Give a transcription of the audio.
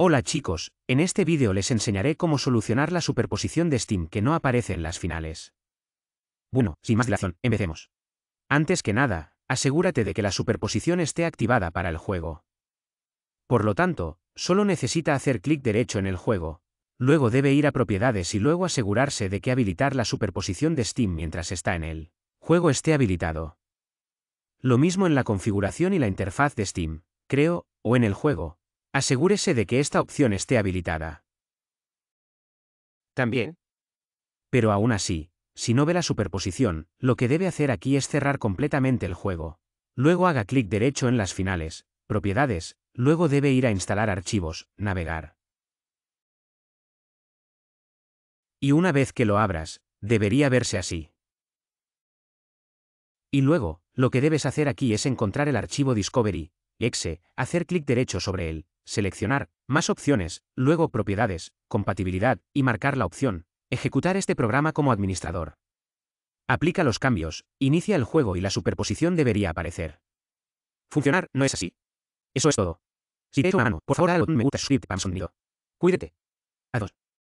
Hola chicos, en este vídeo les enseñaré cómo solucionar la superposición de Steam que no aparece en las finales. Bueno, sin más dilación, empecemos. Antes que nada, asegúrate de que la superposición esté activada para el juego. Por lo tanto, solo necesita hacer clic derecho en el juego, luego debe ir a propiedades y luego asegurarse de que habilitar la superposición de Steam mientras está en el juego esté habilitado. Lo mismo en la configuración y la interfaz de Steam, creo, o en el juego, Asegúrese de que esta opción esté habilitada. También. Pero aún así, si no ve la superposición, lo que debe hacer aquí es cerrar completamente el juego. Luego haga clic derecho en las finales, propiedades, luego debe ir a instalar archivos, navegar. Y una vez que lo abras, debería verse así. Y luego, lo que debes hacer aquí es encontrar el archivo Discovery, exe, hacer clic derecho sobre él, seleccionar, más opciones, luego propiedades, compatibilidad, y marcar la opción, ejecutar este programa como administrador. Aplica los cambios, inicia el juego y la superposición debería aparecer. Funcionar, no es así. Eso es todo. Si te mano, por favor, me gusta, script pam, sonido. Cuídate. Adiós.